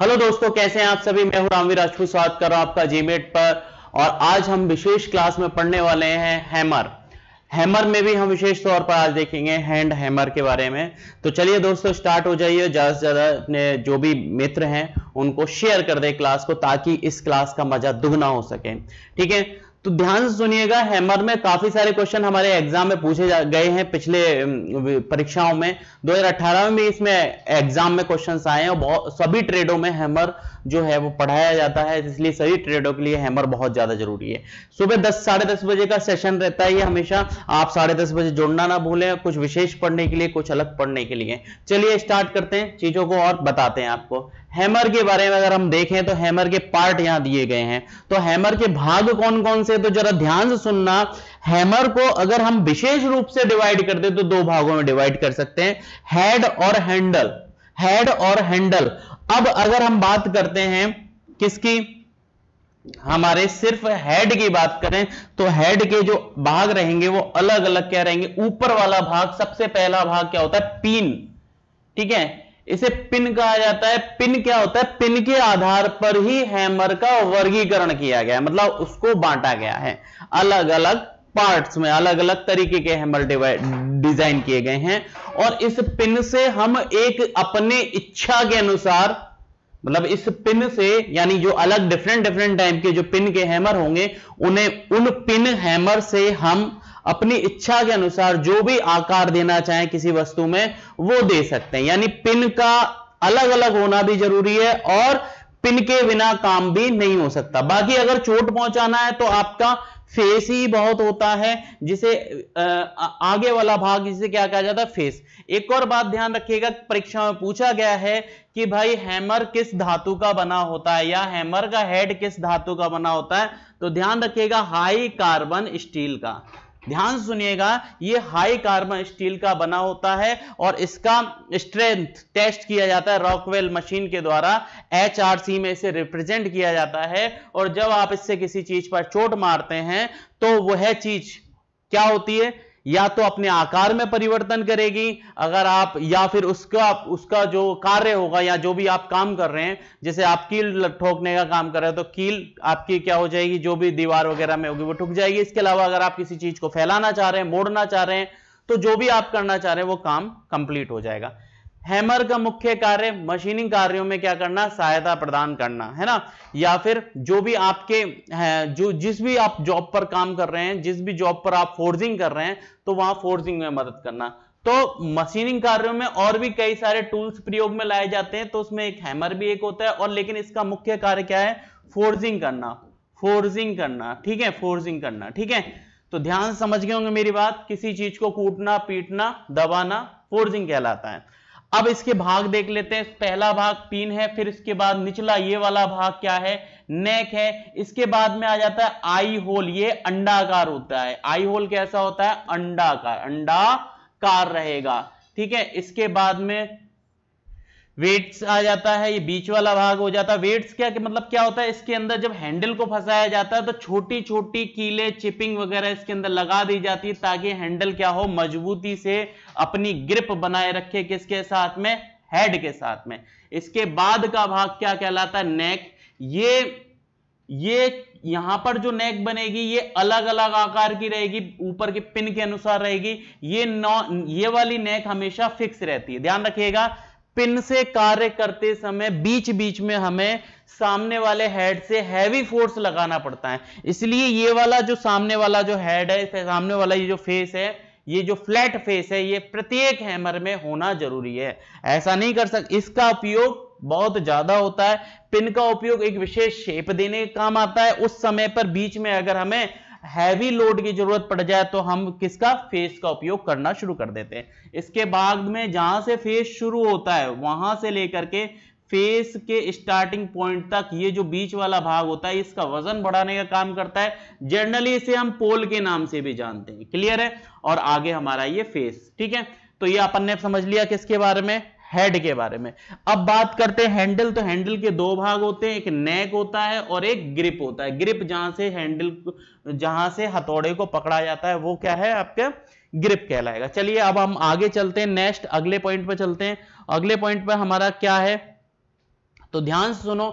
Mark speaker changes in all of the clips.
Speaker 1: hello दोस्तों कैसे हैं आप सभी मैं हूं रामवीर राजपूत स्वागत कर रहा हूं आपका जीमेट पर और आज हम विशेष क्लास में पढ़ने वाले हैं हैमर हैमर में भी हम विशेष तौर पर आज देखेंगे हैंड हैमर के बारे में तो चलिए दोस्तों स्टार्ट हो जाइए ज़्यादा से ज़्यादा अपने जो भी मित्र हैं उनको शेयर कर दें क्लास को ताकि इस क्लास का मजा दुगना हो सके ठीक है तो ध्यान से सुनिएगा हैमर में काफी सारे क्वेश्चन हमारे एग्जाम में पूछे गए हैं पिछले परीक्षाओं में 2018 में भी इसमें एग्जाम में क्वेश्चन आए हैं और बहुत सभी ट्रेडों में हैमर जो है वो पढ़ाया जाता है इसलिए सभी ट्रेडों के लिए हैमर बहुत ज़्यादा जरूरी है सुबह दस साढ़े दस बजे का सेशन रहता है ये हमेशा आप साढ़े दस बजे जुड़ना ना भूलें कुछ विशेष पढ़ने के लिए कुछ अलग पढ़ने के लिए चलिए स्टार्ट करते हैं चीज़ों को और बताते हैं आपको हैमर के बारे में अगर हम देखें तो हैमर के पार्ट यहां दिए गए हैं तो हैमर के भाग कौन कौन से तो जरा ध्यान से सुनना हैमर को अगर हम विशेष रूप से डिवाइड कर दे तो दो भागों में डिवाइड कर सकते हैं हेड और हैंडल हेड और हैंडल अब अगर हम बात करते हैं किसकी हमारे सिर्फ हेड की बात करें तो हेड के जो भाग रहेंगे वो अलग अलग क्या रहेंगे ऊपर वाला भाग सबसे पहला भाग क्या होता है पिन ठीक है इसे पिन कहा जाता है पिन क्या होता है पिन के आधार पर ही हैमर का वर्गीकरण किया गया है मतलब उसको बांटा गया है अलग अलग पार्ट्स में अलग अलग तरीके के हैमर डिजाइन किए गए हैं और इस पिन से हम एक अपने इच्छा के अनुसार मतलब इस पिन से यानी जो अलग डिफरेंट डिफरेंट टाइप के जो पिन के हैमर होंगे उन्हें उन पिन हैमर से हम अपनी इच्छा के अनुसार जो भी आकार देना चाहें किसी वस्तु में वो दे सकते हैं यानी पिन का अलग अलग होना भी जरूरी है और पिन के बिना काम भी नहीं हो सकता बाकी अगर चोट पहुंचाना है तो आपका फेस ही बहुत होता है जिसे आगे वाला भाग जिसे क्या कहा जाता है फेस एक और बात ध्यान रखिएगा परीक्षा में पूछा गया है कि भाई हैमर किस धातु का बना होता है या हैमर का हेड किस धातु का बना होता है तो ध्यान रखिएगा हाई कार्बन स्टील का ध्यान सुनिएगा ये हाई कार्बन स्टील का बना होता है और इसका स्ट्रेंथ टेस्ट किया जाता है रॉकवेल मशीन के द्वारा एचआरसी में इसे रिप्रेजेंट किया जाता है और जब आप इससे किसी चीज पर चोट मारते हैं तो वह चीज क्या होती है या तो अपने आकार में परिवर्तन करेगी अगर आप या फिर उसका उसका जो कार्य होगा या जो भी आप काम कर रहे हैं जैसे आप कील ठोकने का काम कर रहे हो तो कील आपकी क्या हो जाएगी जो भी दीवार वगैरह में होगी वो ठुक जाएगी इसके अलावा अगर आप किसी चीज को फैलाना चाह रहे हैं मोड़ना चाह रहे हैं तो जो भी आप करना चाह रहे हैं वो काम कंप्लीट हो जाएगा हैमर का मुख्य कार्य मशीनिंग कार्यों में क्या करना सहायता प्रदान करना है ना या फिर जो भी आपके जो जिस भी आप जॉब पर काम कर रहे हैं जिस भी जॉब पर आप फोर्जिंग कर रहे हैं तो वहां फोर्जिंग में मदद करना तो मशीनिंग कार्यों में और भी कई सारे टूल्स प्रयोग में लाए जाते हैं तो उसमें एक हैमर भी एक होता है और लेकिन इसका मुख्य कार्य क्या है फोर्जिंग करना फोर्जिंग करना ठीक है फोर्जिंग करना ठीक है तो ध्यान समझ गए होंगे मेरी बात किसी चीज को कूटना पीटना दबाना फोर्जिंग कहलाता है अब इसके भाग देख लेते हैं पहला भाग पिन है फिर इसके बाद निचला ये वाला भाग क्या है नेक है इसके बाद में आ जाता है आई होल ये अंडाकार होता है आई होल कैसा होता है अंडाकार अंडाकार रहेगा ठीक है इसके बाद में वेट्स आ जाता है ये बीच वाला भाग हो जाता है वेट्स क्या मतलब क्या होता है इसके अंदर जब हैंडल को फंसाया जाता है तो छोटी छोटी कीले चिपिंग वगैरह इसके अंदर लगा दी जाती है ताकि हैंडल क्या हो मजबूती से अपनी ग्रिप बनाए रखे किसके साथ में हेड के साथ में इसके बाद का भाग क्या कहलाता है नेक ये ये यहां पर जो नेक बनेगी ये अलग अलग आकार की रहेगी ऊपर के पिन के अनुसार रहेगी ये नॉ ये वाली नेक हमेशा फिक्स रहती है ध्यान रखिएगा पिन से कार्य करते समय बीच बीच में हमें सामने वाले हेड से हैवी फोर्स लगाना पड़ता है इसलिए ये वाला जो सामने वाला जो हेड है सामने वाला ये जो फेस है ये जो फ्लैट फेस है ये प्रत्येक हैमर में होना जरूरी है ऐसा नहीं कर सकते इसका उपयोग बहुत ज्यादा होता है पिन का उपयोग एक विशेष शेप देने के काम आता है उस समय पर बीच में अगर हमें हैवी लोड की जरूरत पड़ जाए तो हम किसका फेस का उपयोग करना शुरू कर देते हैं इसके बाद में जहां से फेस शुरू होता है वहां से लेकर के फेस के स्टार्टिंग पॉइंट तक ये जो बीच वाला भाग होता है इसका वजन बढ़ाने का काम करता है जनरली इसे हम पोल के नाम से भी जानते हैं क्लियर है और आगे हमारा ये फेस ठीक है तो ये अपन ने समझ लिया किसके बारे में हेड के बारे में अब बात करते हैं हैंडल तो हैंडल के दो भाग होते हैं एक नेक होता है और एक ग्रिप होता है ग्रिप जहां से हैंडल जहां से हथौड़े को पकड़ा जाता है वो क्या है आपके ग्रिप कहलाएगा चलिए अब हम आगे चलते हैं नेक्स्ट अगले पॉइंट पर चलते हैं अगले पॉइंट पर हमारा क्या है तो ध्यान से सुनो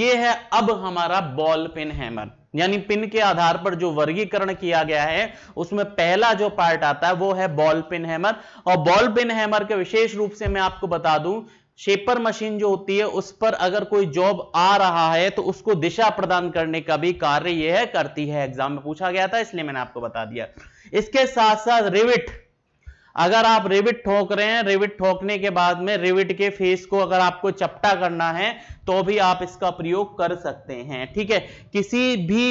Speaker 1: ये है अब हमारा बॉल पेन हैमर यानी पिन के आधार पर जो वर्गीकरण किया गया है उसमें पहला जो पार्ट आता है वो है बॉल पिन हैमर और बॉल पिन हैमर के विशेष रूप से मैं आपको बता दूं शेपर मशीन जो होती है उस पर अगर कोई जॉब आ रहा है तो उसको दिशा प्रदान करने का भी कार्य यह करती है एग्जाम में पूछा गया था इसलिए मैंने आपको बता दिया इसके साथ साथ रिविट अगर आप रिविट ठोक रहे हैं रिविट ठोकने के बाद में रिविट के फेस को अगर आपको चपटा करना है तो भी आप इसका प्रयोग कर सकते हैं ठीक है किसी भी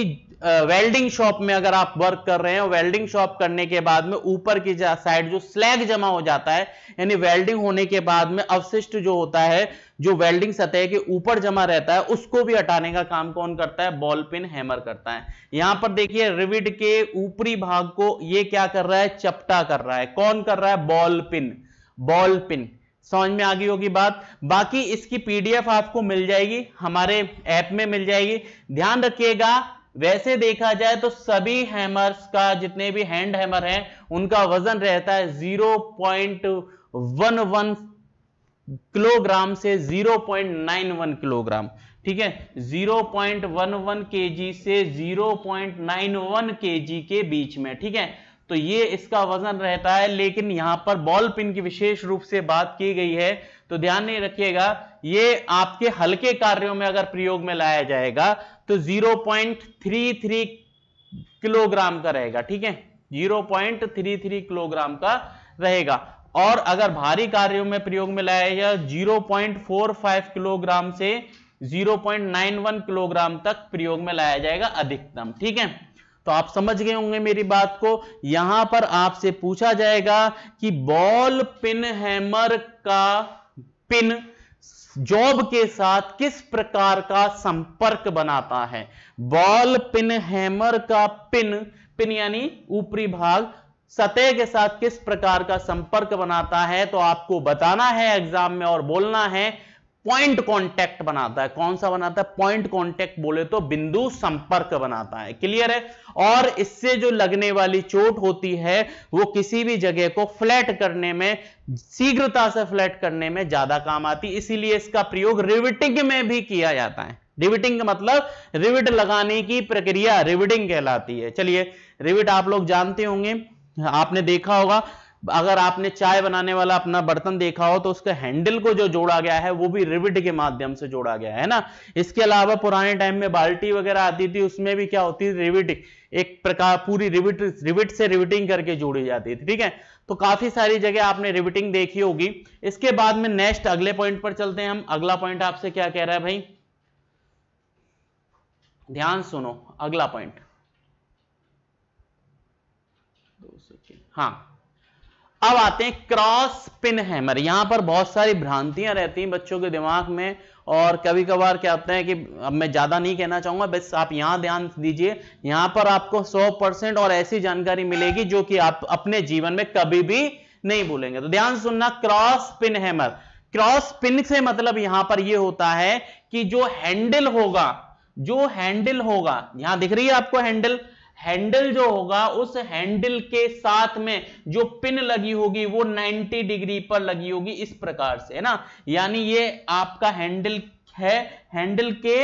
Speaker 1: वेल्डिंग शॉप में अगर आप वर्क कर रहे हैं वेल्डिंग शॉप करने के बाद में ऊपर की साइड जो स्लैग जमा हो जाता है यानी वेल्डिंग होने के बाद में अवशिष्ट जो होता है जो वेल्डिंग सतह के ऊपर जमा रहता है उसको भी हटाने का काम कौन करता है बॉल पिन हैमर करता है यहां पर देखिए रिविड के ऊपरी भाग को ये क्या कर रहा है चपटा कर रहा है कौन कर रहा है बॉल पिन बॉल पिन समझ में आ गई होगी बात बाकी इसकी पीडीएफ आपको मिल जाएगी हमारे ऐप में मिल जाएगी ध्यान रखिएगा वैसे देखा जाए तो सभी हैमर्स का जितने भी हैंड हैमर हैं उनका वजन रहता है zero point one one kilogram से 0.91 किलोग्राम ठीक है 0.11 केजी से 0.91 केजी के बीच में ठीक है तो ये इसका वजन रहता है लेकिन यहां पर बॉल पिन की विशेष रूप से बात की गई है तो ध्यान नहीं रखिएगा ये आपके हल्के कार्यों में अगर प्रयोग में लाया जाएगा तो 0.33 किलोग्राम का रहेगा ठीक है 0.33 किलोग्राम का रहेगा और अगर भारी कार्यों में प्रयोग में लाया जाए 0.45 किलोग्राम से 0.91 किलोग्राम तक प्रयोग में लाया जाएगा अधिकतम ठीक है तो आप समझ गए होंगे मेरी बात को यहां पर आपसे पूछा जाएगा कि बॉल पिन हैमर का पिन जॉब के साथ किस प्रकार का संपर्क बनाता है बॉल पिन हैमर का पिन पिन यानी ऊपरी भाग सतह के साथ किस प्रकार का संपर्क बनाता है तो आपको बताना है एग्जाम में और बोलना है पॉइंट कांटेक्ट बनाता है कौन सा बनाता है पॉइंट कांटेक्ट बोले तो बिंदु संपर्क बनाता है क्लियर है और इससे जो लगने वाली चोट होती है वो किसी भी जगह को फ्लैट करने में शीघ्रता से फ्लैट करने में ज्यादा काम आती है इसीलिए इसका प्रयोग रिविटिंग में भी किया जाता है रिविटिंग का मतलब रिविट लगाने की प्रक्रिया रिविटिंग कहलाती है चलिए रिविट आप लोग जानते होंगे आपने देखा होगा अगर आपने चाय बनाने वाला अपना बर्तन देखा हो तो उसके हैंडल को जो जोड़ा गया है वो भी रिविट के माध्यम से जोड़ा गया है ना इसके अलावा पुराने टाइम में बाल्टी वगैरह आती थी उसमें भी क्या होती थी रिविट एक प्रकार पूरी रिविट रिविट से रिविटिंग करके जोड़ी जाती थी ठीक है तो काफी सारी जगह आपने रिविटिंग देखी होगी इसके बाद में नेक्स्ट अगले पॉइंट पर चलते हैं हम अगला पॉइंट आपसे क्या कह रहा है भाई ध्यान सुनो अगला पॉइंट दो हाँ अब आते हैं क्रॉस पिन हैमर यहां पर बहुत सारी भ्रांतियां रहती हैं बच्चों के दिमाग में और कभी कभार क्या होता है कि अब मैं ज्यादा नहीं कहना चाहूंगा बस आप यहां ध्यान दीजिए यहां पर आपको 100 परसेंट और ऐसी जानकारी मिलेगी जो कि आप अपने जीवन में कभी भी नहीं भूलेंगे तो ध्यान सुनना cross peen hammer cross peen से मतलब यहां पर यह होता है कि जो हैंडल होगा जो हैंडल होगा यहां दिख रही है आपको हैंडल हैंडल जो होगा उस हैंडल के साथ में जो पिन लगी होगी वो 90 डिग्री पर लगी होगी इस प्रकार से है ना यानी ये आपका हैंडल है हैंडल के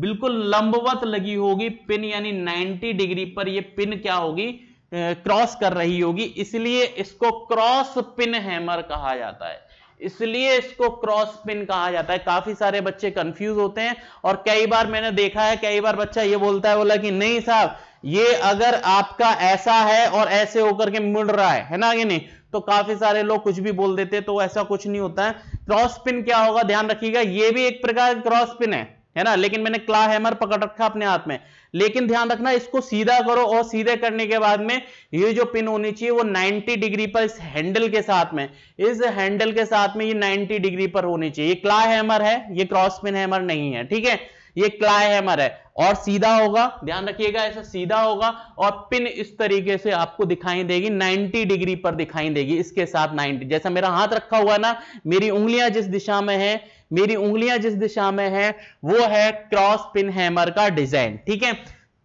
Speaker 1: बिल्कुल लंबवत लगी होगी पिन यानी 90 डिग्री पर ये पिन क्या होगी क्रॉस कर रही होगी इसलिए इसको क्रॉस पिन हैमर कहा जाता है इसलिए इसको क्रॉस पिन कहा जाता है काफी सारे बच्चे कंफ्यूज होते हैं और कई बार मैंने देखा है कई बार बच्चा ये बोलता है बोला कि नहीं साहब ये अगर आपका ऐसा है और ऐसे होकर के मुड़ रहा है है ना ये नहीं तो काफी सारे लोग कुछ भी बोल देते तो ऐसा कुछ नहीं होता है क्रॉस पिन क्या होगा ध्यान रखिएगा ये भी एक प्रकार क्रॉस पिन है है ना लेकिन मैंने क्ला हैमर पकड़ रखा अपने हाथ में लेकिन ध्यान रखना इसको सीधा करो और सीधे करने के बाद में ये जो पिन होनी चाहिए वो 90 डिग्री पर इस हैंडल के साथ में इस हैंडल के साथ में ये 90 डिग्री पर होनी चाहिए ये क्ला हैमर है ये क्रॉस पिन हैमर नहीं है ठीक है ये हैमर है और सीधा होगा ध्यान रखिएगा ऐसा सीधा होगा और पिन इस तरीके से आपको दिखाई देगी 90 डिग्री पर दिखाई देगी इसके साथ 90 जैसा मेरा हाथ रखा हुआ ना मेरी उंगलियां जिस दिशा में है मेरी उंगलियां जिस दिशा में है वो है क्रॉस पिन हैमर का डिजाइन ठीक है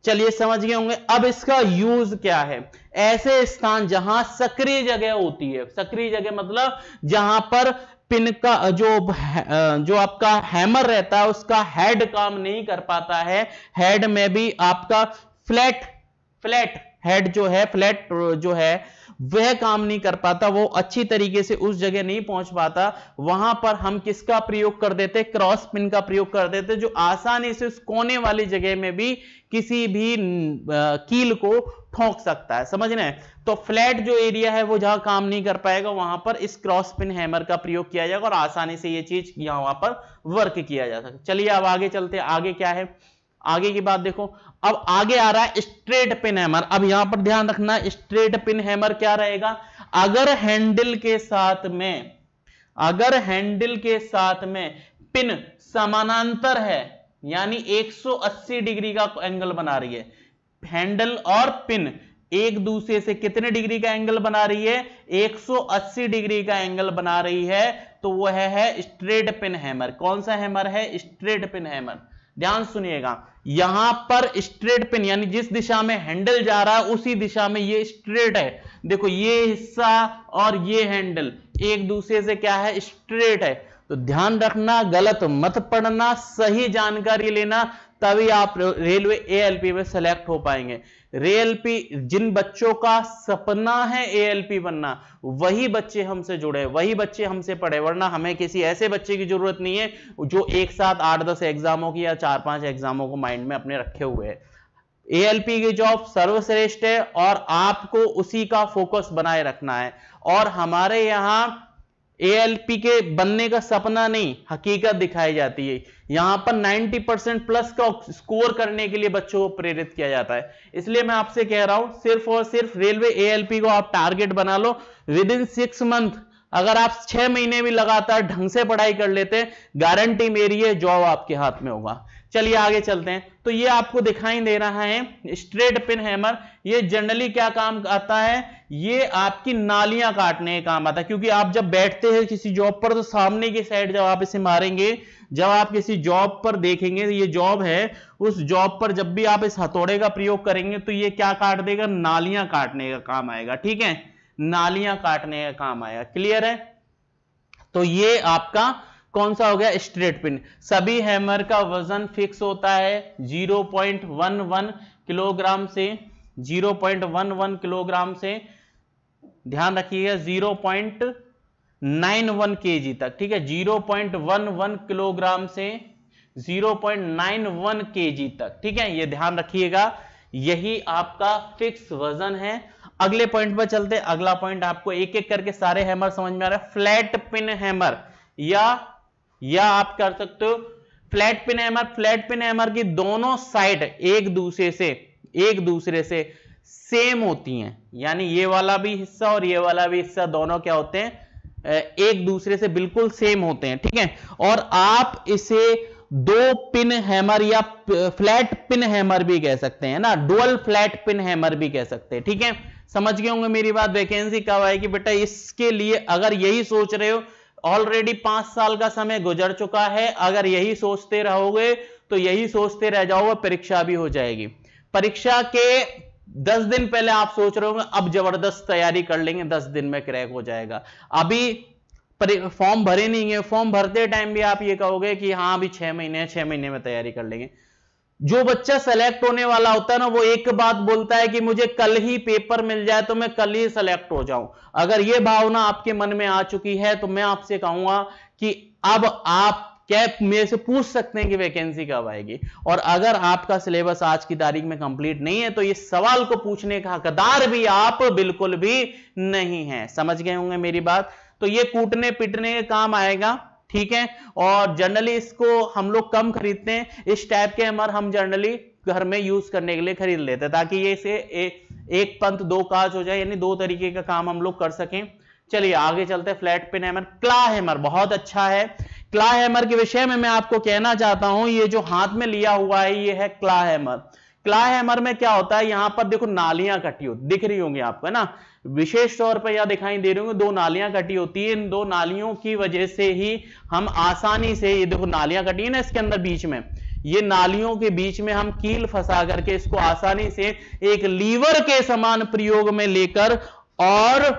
Speaker 1: चलिए समझ गए होंगे अब इसका यूज क्या है ऐसे स्थान जहां सक्रिय जगह होती है सक्रिय जगह मतलब जहां पर पिन का जो जो आपका हैमर रहता है उसका हेड काम नहीं कर पाता है हेड में भी आपका फ्लैट फ्लैट हेड जो है फ्लैट जो है वह काम नहीं कर पाता वो अच्छी तरीके से उस जगह नहीं पहुंच पाता वहां पर हम किसका प्रयोग कर देते क्रॉस पिन का प्रयोग कर देते जो आसानी से उस कोने वाली जगह में भी किसी भी कील को ठोंक सकता है समझ रहे तो फ्लैट जो एरिया है वो जहां काम नहीं कर पाएगा वहां पर इस क्रॉस पिन हैमर का प्रयोग किया जाएगा और आसानी से ये चीज यहां वहां पर वर्क किया जा सकता चलिए अब आगे चलते आगे क्या है आगे की बात देखो अब आगे आ रहा है स्ट्रेट पिन हैमर अब यहां पर ध्यान रखना स्ट्रेट पिन हैमर क्या रहेगा अगर हैंडल के साथ में अगर हैंडल के साथ में पिन समानांतर है यानी 180 डिग्री का एंगल बना रही है हैंडल और पिन एक दूसरे से कितने डिग्री का एंगल बना रही है 180 डिग्री का एंगल बना रही है तो वह है, है स्ट्रेट पिन हैमर कौन सा हैमर है स्ट्रेट पिन हैमर ध्यान सुनिएगा यहां पर स्ट्रेट पिन यानी जिस दिशा में हैंडल जा रहा है उसी दिशा में ये स्ट्रेट है देखो ये हिस्सा और ये हैंडल एक दूसरे से क्या है स्ट्रेट है तो ध्यान रखना गलत मत पढ़ना सही जानकारी लेना तभी आप रेलवे एएलपी में सेलेक्ट हो पाएंगे रेएलपी जिन बच्चों का सपना है एएलपी बनना वही बच्चे हमसे जुड़े वही बच्चे हमसे पढ़े वरना हमें किसी ऐसे बच्चे की जरूरत नहीं है जो एक साथ आठ दस एग्जामों की या चार पांच एग्जामों को माइंड में अपने रखे हुए है एएलपी की जॉब सर्वश्रेष्ठ है और आपको उसी का फोकस बनाए रखना है और हमारे यहां एएलपी के बनने का सपना नहीं हकीकत दिखाई जाती है यहां पर 90 परसेंट प्लस का स्कोर करने के लिए बच्चों को प्रेरित किया जाता है इसलिए मैं आपसे कह रहा हूं सिर्फ और सिर्फ रेलवे एएलपी को आप टारगेट बना लो विद इन सिक्स मंथ अगर आप छह महीने भी लगातार ढंग से पढ़ाई कर लेते हैं गारंटी मेरी है जॉब आपके हाथ में होगा चलिए आगे चलते हैं तो ये आपको दिखाई दे रहा है स्ट्रेट पिन हैमर ये जनरली क्या काम आता है ये आपकी नालियां काटने का काम आता है क्योंकि आप जब बैठते हैं किसी जॉब पर तो सामने की साइड जब आप इसे मारेंगे जब आप किसी जॉब पर देखेंगे तो ये जॉब है उस जॉब पर जब भी आप इस हथौड़े का प्रयोग करेंगे तो ये क्या काट देगा नालियां काटने का काम आएगा ठीक है नालियां काटने का काम आएगा क्लियर है तो ये आपका कौन सा हो गया स्ट्रेट पिन सभी हैमर का वजन फिक्स होता है 0.11 किलोग्राम से 0.11 किलोग्राम से ध्यान रखिएगा 0.91 केजी तक ठीक है 0.11 किलोग्राम से 0.91 केजी तक ठीक है ये ध्यान रखिएगा यही आपका फिक्स वजन है अगले पॉइंट पर चलते अगला पॉइंट आपको एक एक करके सारे हैमर समझ में आ रहा है फ्लैट पिन हैमर या या आप कर सकते हो flat peen hammer flat peen hammer की दोनों साइड एक दूसरे से एक दूसरे से सेम होती हैं यानी ये वाला भी हिस्सा और ये वाला भी हिस्सा दोनों क्या होते हैं एक दूसरे से बिल्कुल सेम होते हैं ठीक है और आप इसे दो पिन हैमर या फ्लैट पिन हैमर भी कह सकते हैं ना डुअल फ्लैट पिन हैमर भी कह सकते हैं ठीक है समझ गए होंगे मेरी बात वैकेंसी कब आएगी बेटा इसके लिए अगर यही सोच रहे हो ऑलरेडी पांच साल का समय गुजर चुका है अगर यही सोचते रहोगे तो यही सोचते रह जाओगे परीक्षा भी हो जाएगी परीक्षा के दस दिन पहले आप सोच रहे होंगे अब जबरदस्त तैयारी कर लेंगे दस दिन में क्रैक हो जाएगा अभी फॉर्म भरे नहीं है फॉर्म भरते टाइम भी आप ये कहोगे कि हाँ अभी छह महीने छह महीने में तैयारी कर लेंगे जो बच्चा सेलेक्ट होने वाला होता है ना वो एक बात बोलता है कि मुझे कल ही पेपर मिल जाए तो मैं कल ही सेलेक्ट हो जाऊं अगर ये भावना आपके मन में आ चुकी है तो मैं आपसे कहूंगा कि अब आप क्या मेरे से पूछ सकते हैं कि वैकेंसी कब आएगी और अगर आपका सिलेबस आज की तारीख में कंप्लीट नहीं है तो ये सवाल को पूछने का हकदार भी आप बिल्कुल भी नहीं है समझ गए होंगे मेरी बात तो ये कूटने पिटने के काम आएगा ठीक है और जनरली इसको हम लोग कम खरीदते हैं इस टाइप के हैमर हम जनरली घर में यूज करने के लिए खरीद लेते हैं ताकि ये इसे ए, एक पंथ दो काज हो जाए यानी दो तरीके का काम हम लोग कर सकें चलिए आगे चलते हैं flat peen hammer claw hammer बहुत अच्छा है क्ला हैमर के विषय में मैं आपको कहना चाहता हूं ये जो हाथ में लिया हुआ है ये है क्ला हैमर क्ला हैमर में क्या होता है यहां पर देखो नालियां कटी हो दिख रही होंगी आपको है ना विशेष तौर पर यह दिखाई दे रही होंगे दो नालियां कटी होती है इन दो नालियों की वजह से ही हम आसानी से ये देखो नालियां कटी है ना इसके अंदर बीच में ये नालियों के बीच में हम कील फंसा करके इसको आसानी से एक लीवर के समान प्रयोग में लेकर और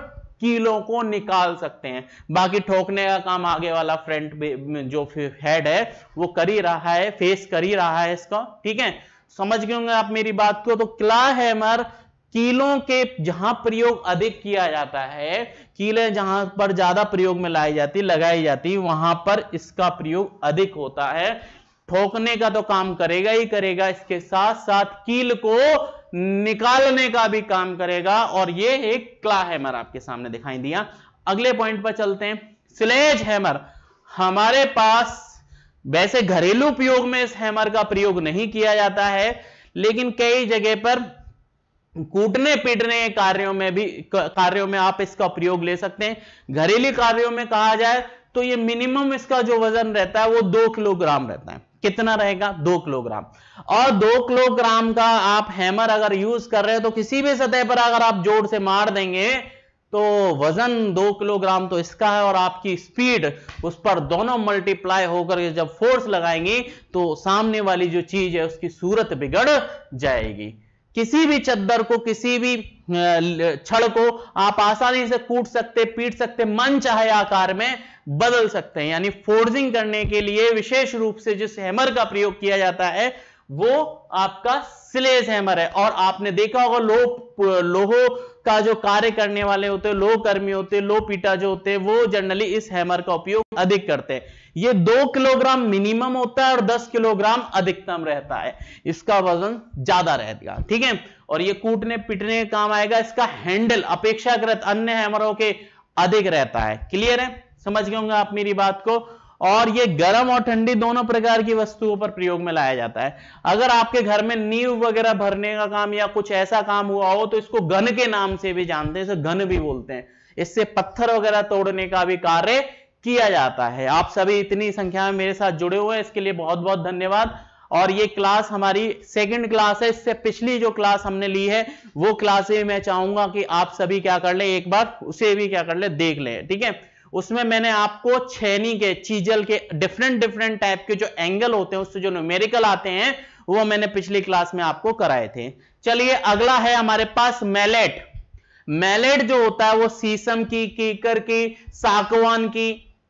Speaker 1: कीलों को निकाल सकते हैं बाकी ठोकने का काम आगे वाला फ्रंट जो हेड है वो कर ही रहा है फेस कर ही रहा है इसका ठीक है समझ गए होंगे आप मेरी बात को तो क्ला हैमर कीलों के जहां प्रयोग अधिक किया जाता है कीले जहां पर ज्यादा प्रयोग में लाई जाती लगाई जाती वहां पर इसका प्रयोग अधिक होता है ठोकने का तो काम करेगा ही करेगा इसके साथ साथ कील को निकालने का भी काम करेगा और ये एक क्ला हैमर आपके सामने दिखाई दिया अगले पॉइंट पर चलते हैं स्लेज हैमर हमारे पास वैसे घरेलू उपयोग में इस हैमर का प्रयोग नहीं किया जाता है लेकिन कई जगह पर कूटने पीटने कार्यों में भी कार्यों में आप इसका प्रयोग ले सकते हैं घरेलू कार्यों में कहा जाए तो ये मिनिमम इसका जो वजन रहता है वो दो किलोग्राम रहता है कितना रहेगा दो किलोग्राम और दो किलोग्राम का आप हैमर अगर यूज कर रहे हो तो किसी भी सतह पर अगर आप जोर से मार देंगे तो वजन दो किलोग्राम तो इसका है और आपकी स्पीड उस पर दोनों मल्टीप्लाई होकर जब फोर्स लगाएंगी तो सामने वाली जो चीज है उसकी सूरत बिगड़ जाएगी किसी भी चद्दर को किसी भी छड़ को आप आसानी से कूट सकते पीट सकते मन चाहे आकार में बदल सकते हैं यानी फोर्जिंग करने के लिए विशेष रूप से जिस हैमर का प्रयोग किया जाता है वो आपका स्लेज हैमर है और आपने देखा होगा लो लोहो का जो कार्य करने वाले होते हैं लोह कर्मी होते हैं लो पीटा जो होते हैं वो जनरली इस हैमर का उपयोग अधिक करते हैं ये दो किलोग्राम मिनिमम होता है और दस किलोग्राम अधिकतम रहता है इसका वजन ज्यादा रहेगा ठीक है और ये कूटने पिटने के काम आएगा इसका हैंडल अपेक्षाकृत अन्य हैमरों के अधिक रहता है क्लियर है समझ गए होंगे आप मेरी बात को और ये गर्म और ठंडी दोनों प्रकार की वस्तुओं पर प्रयोग में लाया जाता है अगर आपके घर में नींव वगैरह भरने का काम या कुछ ऐसा काम हुआ हो तो इसको घन के नाम से भी जानते हैं इसे घन भी बोलते हैं इससे पत्थर वगैरह तोड़ने का भी कार्य किया जाता है आप सभी इतनी संख्या में मेरे साथ जुड़े हुए इसके लिए बहुत बहुत धन्यवाद और ये क्लास हमारी सेकंड क्लास है इससे पिछली जो क्लास हमने ली है वो क्लास भी मैं चाहूंगा कि आप सभी क्या कर ले एक बार उसे भी क्या कर ले देख ले ठीक है उसमें मैंने आपको छैनी के चीजल के डिफरेंट डिफरेंट टाइप के जो एंगल होते हैं उससे जो न्यूमेरिकल आते हैं वो मैंने पिछली क्लास में आपको कराए थे चलिए अगला है हमारे पास मैलेट मैलेट जो होता है वो सीसम की कीकर की साकवान की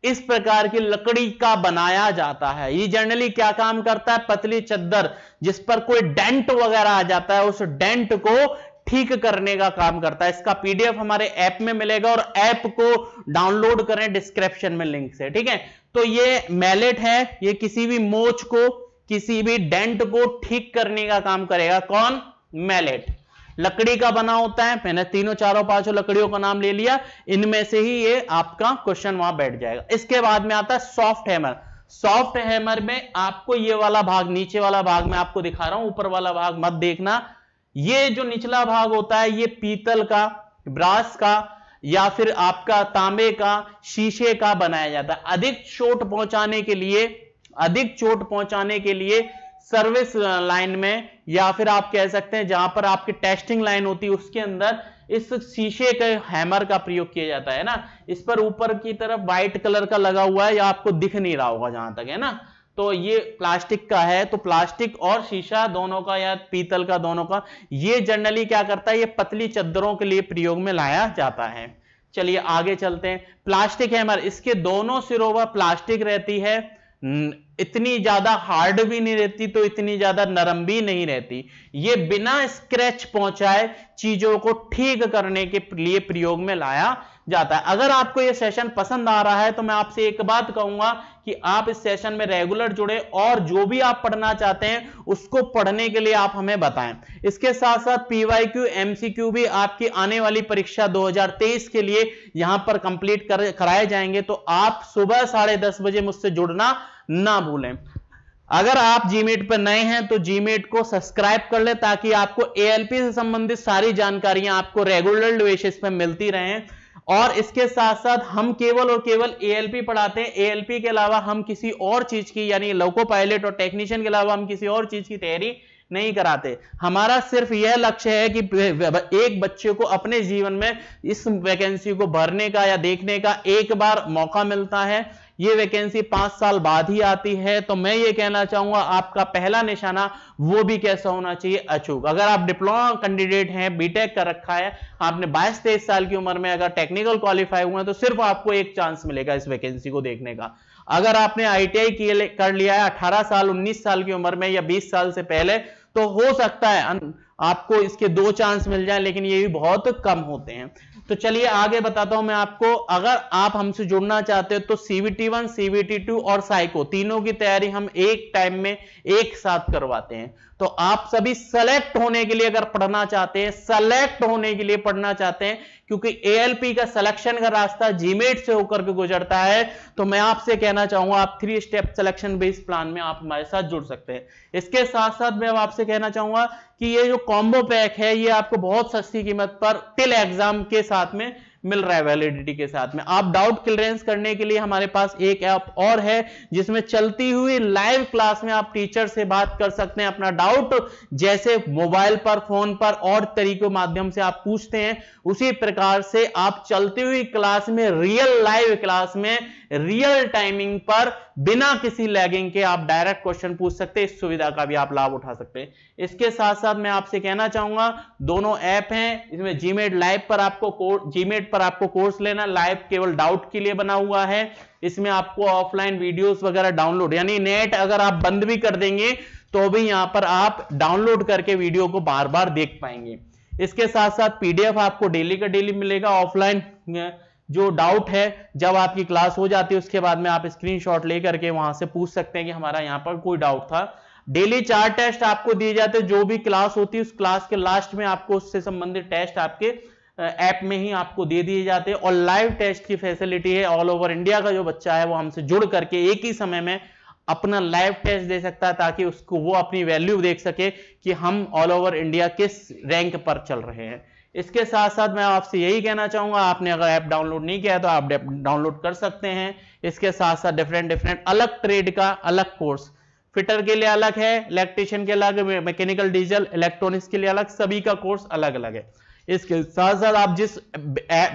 Speaker 1: इस प्रकार की लकड़ी का बनाया जाता है ये जनरली क्या काम करता है पतली चद्दर जिस पर कोई डेंट वगैरह आ जाता है उस डेंट को ठीक करने का काम करता है इसका पीडीएफ हमारे ऐप में मिलेगा और ऐप को डाउनलोड करें डिस्क्रिप्शन में लिंक से ठीक है तो ये मैलेट है ये किसी भी मोच को किसी भी डेंट को ठीक करने का काम करेगा कौन मैलेट लकड़ी का बना होता है मैंने तीनों चारों पांचों लकड़ियों का नाम ले लिया इनमें से ही ये आपका क्वेश्चन वहां बैठ जाएगा इसके बाद में आता है सॉफ्ट हैमर सॉफ्ट हैमर में आपको ये वाला भाग नीचे वाला भाग मैं आपको दिखा रहा हूं ऊपर वाला भाग मत देखना ये जो निचला भाग होता है ये पीतल का ब्रास का या फिर आपका तांबे का शीशे का बनाया जाता है अधिक चोट पहुंचाने के लिए अधिक चोट पहुंचाने के लिए सर्विस लाइन में या फिर आप कह सकते हैं जहां पर आपकी टेस्टिंग लाइन होती है उसके अंदर इस शीशे के हैमर का प्रयोग किया जाता है ना इस पर ऊपर की तरफ व्हाइट कलर का लगा हुआ है या आपको दिख नहीं रहा होगा जहां तक है ना तो ये प्लास्टिक का है तो प्लास्टिक और शीशा दोनों का या पीतल का दोनों का ये जनरली क्या करता है ये पतली चद्दरों के लिए प्रयोग में लाया जाता है चलिए आगे चलते हैं प्लास्टिक हैमर इसके दोनों सिरों पर प्लास्टिक रहती है इतनी ज्यादा हार्ड भी नहीं रहती तो इतनी ज्यादा नरम भी नहीं रहती ये बिना स्क्रैच पहुंचाए चीजों को ठीक करने के लिए प्रयोग में लाया जाता है अगर आपको यह सेशन पसंद आ रहा है तो मैं आपसे एक बात कहूंगा कि आप इस सेशन में रेगुलर जुड़े और जो भी आप पढ़ना चाहते हैं उसको पढ़ने के लिए आप हमें बताएं इसके साथ साथ पीवाई क्यू एमसीक्यू भी आपकी आने वाली परीक्षा 2023 के लिए यहां पर कंप्लीट कर कराए जाएंगे तो आप सुबह साढ़े दस बजे मुझसे जुड़ना ना भूलें अगर आप जीमेट पर नए हैं तो जीमेट को सब्सक्राइब कर ले ताकि आपको एएलपी से संबंधित सारी जानकारियां आपको रेगुलर बेसिस पर मिलती रहें और इसके साथ साथ हम केवल और केवल पी पढ़ाते हैं पी के अलावा हम किसी और चीज की यानी लोको पायलट और टेक्नीशियन के अलावा हम किसी और चीज की तैयारी नहीं कराते हमारा सिर्फ यह लक्ष्य है कि एक बच्चे को अपने जीवन में इस वैकेंसी को भरने का या देखने का एक बार मौका मिलता है ये वैकेंसी पांच साल बाद ही आती है तो मैं ये कहना चाहूंगा आपका पहला निशाना वो भी कैसा होना चाहिए अचूक अगर आप डिप्लोमा कैंडिडेट हैं बीटेक कर रखा है आपने बाईस तेईस साल की उम्र में अगर टेक्निकल क्वालिफाई हुए तो सिर्फ आपको एक चांस मिलेगा इस वैकेंसी को देखने का अगर आपने आईटीआई कर लिया है 18 साल 19 साल की उम्र में या 20 साल से पहले तो हो सकता है आपको इसके दो चांस मिल जाए लेकिन ये भी बहुत कम होते हैं तो चलिए आगे बताता हूं मैं आपको अगर आप हमसे जुड़ना चाहते हो तो सीवीटी वन सीवीटी टू और साइको तीनों की तैयारी हम एक टाइम में एक साथ करवाते हैं तो आप सभी सेलेक्ट होने के लिए अगर पढ़ना चाहते हैं सेलेक्ट होने के लिए पढ़ना चाहते हैं क्योंकि एएलपी का सिलेक्शन का रास्ता जीमेट से होकर के गुजरता है तो मैं आपसे कहना चाहूंगा आप three step selection base plan में आप हमारे साथ जुड़ सकते हैं इसके साथ साथ मैं आपसे कहना चाहूंगा कि ये जो कॉम्बो पैक है ये आपको बहुत सस्ती कीमत पर टिल एग्जाम के साथ में मिल रहा है वैलिडिटी के साथ में आप डाउट क्लियरेंस करने के लिए हमारे पास एक ऐप और है जिसमें चलती हुई लाइव क्लास में आप टीचर से बात कर सकते हैं अपना डाउट जैसे मोबाइल पर फोन पर और तरीकों माध्यम से आप पूछते हैं उसी प्रकार से आप चलती हुई क्लास में रियल लाइव क्लास में रियल टाइमिंग पर बिना किसी लैगिंग के आप डायरेक्ट क्वेश्चन पूछ सकते हैं इस सुविधा का भी आप लाभ उठा सकते हैं इसके साथ साथ मैं आपसे कहना चाहूंगा दोनों ऐप हैं इसमें जीमेट लाइव पर आपको जीमेट पर आपको कोर्स लेना लाइव केवल डाउट के लिए बना हुआ है इसमें आपको ऑफलाइन वीडियोस वगैरह डाउनलोड यानी नेट अगर आप बंद भी कर देंगे तो भी यहां पर आप डाउनलोड करके वीडियो को बार बार देख पाएंगे इसके साथ साथ पीडीएफ आपको डेली का डेली मिलेगा ऑफलाइन जो डाउट है जब आपकी क्लास हो जाती है उसके बाद में आप स्क्रीनशॉट लेकर के वहां से पूछ सकते हैं कि हमारा यहाँ पर कोई डाउट था डेली चार टेस्ट आपको दिए जाते हैं जो भी क्लास होती है उस क्लास के लास्ट में आपको उससे संबंधित टेस्ट आपके ऐप में ही आपको दे दिए जाते हैं और लाइव टेस्ट की फैसिलिटी है ऑल ओवर इंडिया का जो बच्चा है वो हमसे जुड़ करके एक ही समय में अपना लाइव टेस्ट दे सकता है ताकि उसको वो अपनी वैल्यू देख सके कि हम ऑल ओवर इंडिया किस रैंक पर चल रहे हैं इसके साथ साथ मैं आपसे यही कहना चाहूंगा आपने अगर ऐप डाउनलोड नहीं किया है तो आप डाउनलोड कर सकते हैं इसके साथ साथ डिफरेंट डिफरेंट अलग ट्रेड का अलग कोर्स फिटर के लिए अलग है इलेक्ट्रिशियन के अलग मैकेनिकल डीजल इलेक्ट्रॉनिक्स के लिए अलग सभी का कोर्स अलग अलग है इसके साथ साथ आप जिस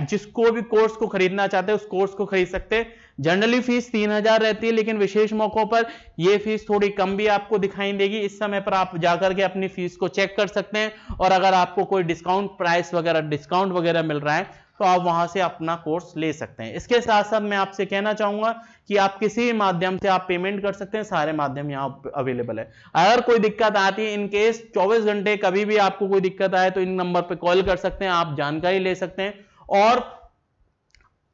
Speaker 1: जिसको भी कोर्स को खरीदना चाहते हैं उस कोर्स को खरीद सकते हैं जनरली फीस तीन हजार रहती है लेकिन विशेष मौकों पर यह फीस थोड़ी कम भी आपको दिखाई देगी इस समय पर आप जाकर के अपनी फीस को चेक कर सकते हैं और अगर आपको कोई डिस्काउंट प्राइस वगैरह डिस्काउंट वगैरह मिल रहा है तो आप वहां से अपना कोर्स ले सकते हैं इसके साथ साथ मैं आपसे कहना चाहूंगा कि आप किसी भी माध्यम से आप पेमेंट कर सकते हैं सारे माध्यम यहाँ अवेलेबल है अगर कोई दिक्कत आती है इनकेस चौबीस घंटे कभी भी आपको कोई दिक्कत आए तो इन नंबर पर कॉल कर सकते हैं आप जानकारी ले सकते हैं और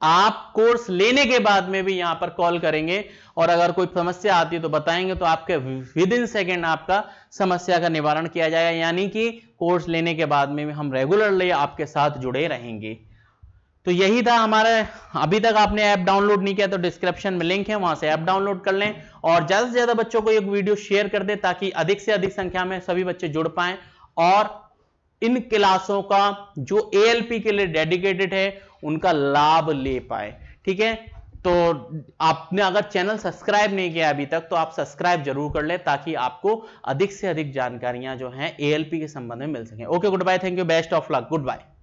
Speaker 1: आप कोर्स लेने के बाद में भी यहां पर कॉल करेंगे और अगर कोई समस्या आती है तो बताएंगे तो आपके विद इन सेकेंड आपका समस्या का निवारण किया जाएगा यानी कि कोर्स लेने के बाद में भी हम रेगुलरली आपके साथ जुड़े रहेंगे तो यही था हमारा अभी तक आपने ऐप डाउनलोड नहीं किया तो डिस्क्रिप्शन में लिंक है वहां से ऐप डाउनलोड कर लें और ज्यादा से ज्यादा बच्चों को एक वीडियो शेयर कर दें ताकि अधिक से अधिक संख्या में सभी बच्चे जुड़ पाए और इन क्लासों का जो ए के लिए डेडिकेटेड है उनका लाभ ले पाए ठीक है तो आपने अगर चैनल सब्सक्राइब नहीं किया अभी तक तो आप सब्सक्राइब जरूर कर ले ताकि आपको अधिक से अधिक जानकारियां जो हैं एएलपी के संबंध में मिल सके okay good bye thank you best of luck good bye